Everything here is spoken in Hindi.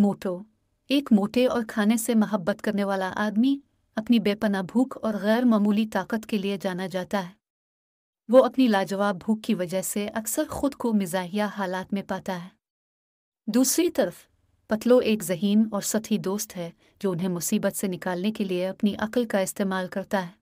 मोटो एक मोटे और खाने से मोहब्बत करने वाला आदमी अपनी बेपना भूख और गैर मामूली ताकत के लिए जाना जाता है वो अपनी लाजवाब भूख की वजह से अक्सर खुद को मिजाहिया हालात में पाता है दूसरी तरफ पतलो एक जहीन और सती दोस्त है जो उन्हें मुसीबत से निकालने के लिए अपनी अकल का इस्तेमाल करता है